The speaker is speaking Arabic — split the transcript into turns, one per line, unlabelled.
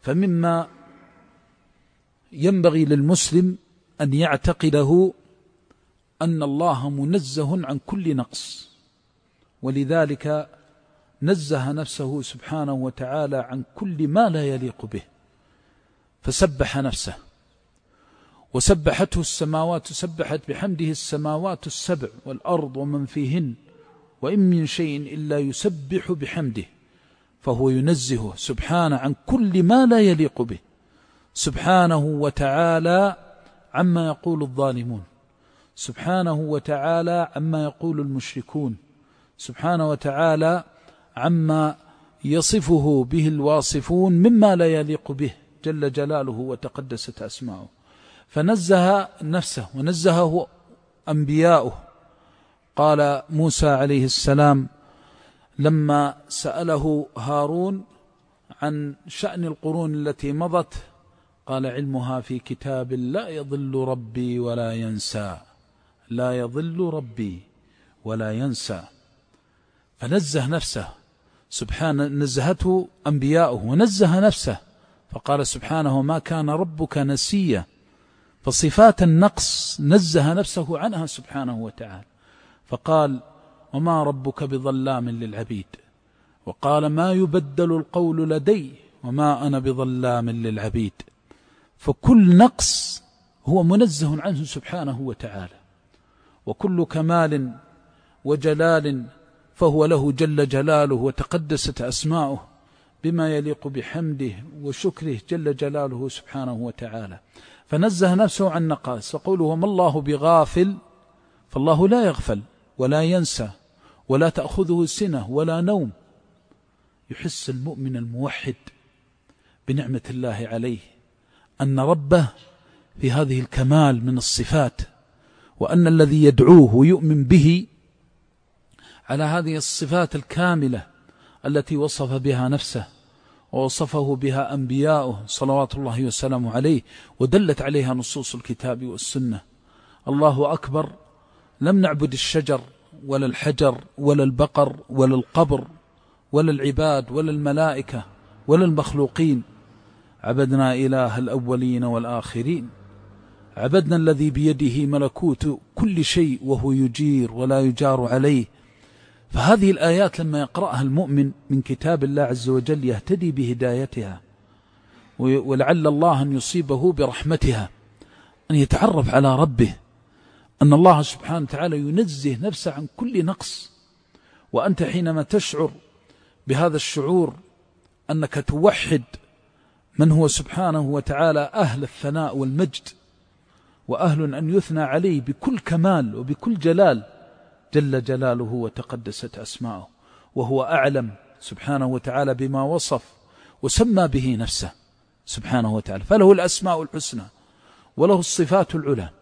فمما ينبغي للمسلم أن يعتقده أن الله منزه عن كل نقص ولذلك نزه نفسه سبحانه وتعالى عن كل ما لا يليق به فسبح نفسه وسبحته السماوات سبحت بحمده السماوات السبع والأرض ومن فيهن وإن من شيء إلا يسبح بحمده فهو ينزهه سبحانه عن كل ما لا يليق به سبحانه وتعالى عما يقول الظالمون سبحانه وتعالى عما يقول المشركون سبحانه وتعالى عما يصفه به الواصفون مما لا يليق به جل جلاله وتقدست أسماؤه فنزه نفسه ونزهه أنبياؤه قال موسى عليه السلام لما سأله هارون عن شأن القرون التي مضت قال علمها في كتاب لا يضل ربي ولا ينسى لا يضل ربي ولا ينسى فنزه نفسه سبحان نزهته أنبياؤه ونزه نفسه فقال سبحانه ما كان ربك نسيا فصفات النقص نزه نفسه عنها سبحانه وتعالى فقال وما ربك بظلام للعبيد وقال ما يبدل القول لدي وما أنا بظلام للعبيد فكل نقص هو منزه عنه سبحانه وتعالى وكل كمال وجلال فهو له جل جلاله وتقدست أسماؤه بما يليق بحمده وشكره جل جلاله سبحانه وتعالى فنزه نفسه عن نقائص وقوله وما الله بغافل فالله لا يغفل ولا ينسى ولا تأخذه سنة ولا نوم يحس المؤمن الموحد بنعمة الله عليه أن ربه في هذه الكمال من الصفات وأن الذي يدعوه ويؤمن به على هذه الصفات الكاملة التي وصف بها نفسه ووصفه بها أنبياؤه صلوات الله وسلامه عليه ودلت عليها نصوص الكتاب والسنة الله أكبر لم نعبد الشجر ولا الحجر ولا البقر ولا القبر ولا العباد ولا الملائكة ولا المخلوقين عبدنا إله الأولين والآخرين عبدنا الذي بيده ملكوت كل شيء وهو يجير ولا يجار عليه فهذه الآيات لما يقرأها المؤمن من كتاب الله عز وجل يهتدي بهدايتها ولعل الله أن يصيبه برحمتها أن يتعرف على ربه أن الله سبحانه وتعالى ينزه نفسه عن كل نقص وأنت حينما تشعر بهذا الشعور أنك توحد من هو سبحانه وتعالى أهل الثناء والمجد وأهل أن يثنى عليه بكل كمال وبكل جلال جل جلاله وتقدست أسماؤه وهو أعلم سبحانه وتعالى بما وصف وسمى به نفسه سبحانه وتعالى فله الأسماء الحسنى وله الصفات العلى